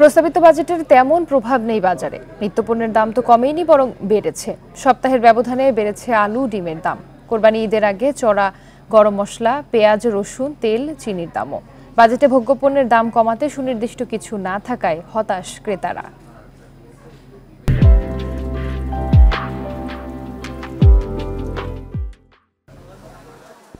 প্রস্তাবিত বাজেটের তেমন প্রভাব নেই বাজারে নিত্যপণ্যের দাম তো কমেনি বরং বেড়েছে সপ্তাহের ব্যবধানে বেড়েছে আলু ডিমের দাম কোরবানি ঈদের আগে চড়া গরম মশলা পেঁয়াজ রসুন তেল চিনির দামও বাজেটে ভোগ্যপণ্যের দাম কমাতে সুনির্দিষ্ট কিছু না থাকায় হতাশ ক্রেতারা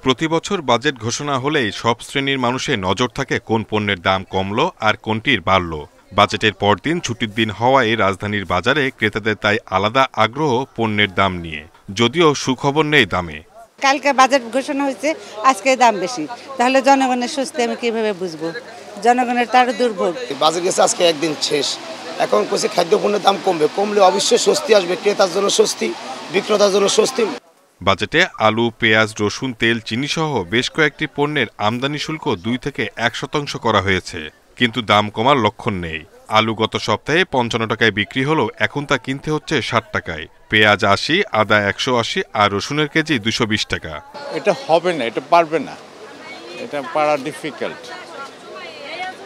প্রতি বছর বাজেট ঘোষণা হলেই সব শ্রেণীর মানুষের নজর থাকে কোন পণ্যের দাম কমলো আর কোনটির বাড়লো বাজেটের পরদিন ছুটির দিন হওয়ায় রাজধানীর বাজারে ক্রেতাদের তাই আলাদা আগ্রহ পণ্যের দাম নিয়ে যদিও সুখবর নেই দামে কালকে বাজেট ঘোষণা হয়েছে আজকে দাম বেশি তাহলে জনগণের স্বস্তি আমি কীভাবে বুঝবো জনগণের তার দুর্ভোগ বাজেট গেছে আজকে একদিন শেষ এখন কোসে খাদ্যপণ্যের দাম কমবে কমলে অবশ্যই স্বস্তি আসবে ক্রেতার জন্য স্বস্তি বিক্রেতার জন্য স্বস্তি বাজেটে আলু পেঁয়াজ রসুন তেল চিনি সহ বেশ কয়েকটি পণ্যের আমদানি শুল্ক দুই থেকে এক শতাংশ করা হয়েছে কিন্তু দাম কমার লক্ষণ নেই আলু গত সপ্তাহে পঞ্চান্ন টাকায় বিক্রি হলো এখন তা কিনতে হচ্ছে ষাট টাকায় পেঁয়াজ আশি আদা একশো আশি আর রসুনের কেজি দুশো বিশ টাকা এটা হবে না এটা পারবে না এটা পারা ডিফিকাল্ট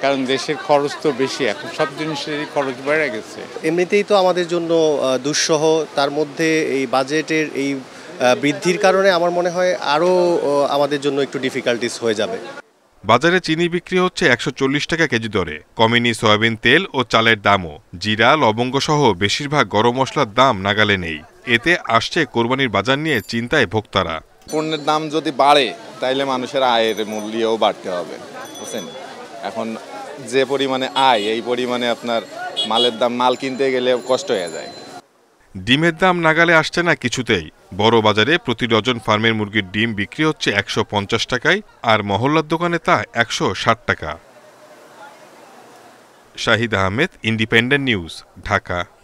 কারণ দেশের খরচ তো বেশি এখন সব জিনিসেরই খরচ বেড়ে গেছে এমনিতেই তো আমাদের জন্য দুঃসহ তার মধ্যে এই বাজেটের এই বৃদ্ধির কারণে আমার মনে হয় আরও আমাদের জন্য একটু ডিফিকাল্টিস হয়ে যাবে বাজারে চিনি বিক্রি হচ্ছে একশো টাকা কেজি দরে কমেনি সয়াবিন তেল ও চালের দামও জিরা লবঙ্গ সহ বেশিরভাগ গরম মশলার দাম নাগালে নেই এতে আসছে কোরবানির বাজার নিয়ে চিন্তায় ভোক্তারা পণ্যের দাম যদি বাড়ে তাইলে মানুষের আয়ের মূল্যও বাড়তে হবে বুঝছেন এখন যে পরিমাণে আয় এই পরিমাণে আপনার মালের দাম মাল কিনতে গেলে কষ্ট হয়ে যায় ডিমের দাম নাগালে আসছে না কিছুতেই বড় বাজারে প্রতি ডজন ফার্মের মুরগির ডিম বিক্রি হচ্ছে একশো পঞ্চাশ টাকায় আর মহল্লার দোকানে তা একশো ষাট টাকা শাহিদ আহমেদ ইন্ডিপেন্ডেন্ট নিউজ ঢাকা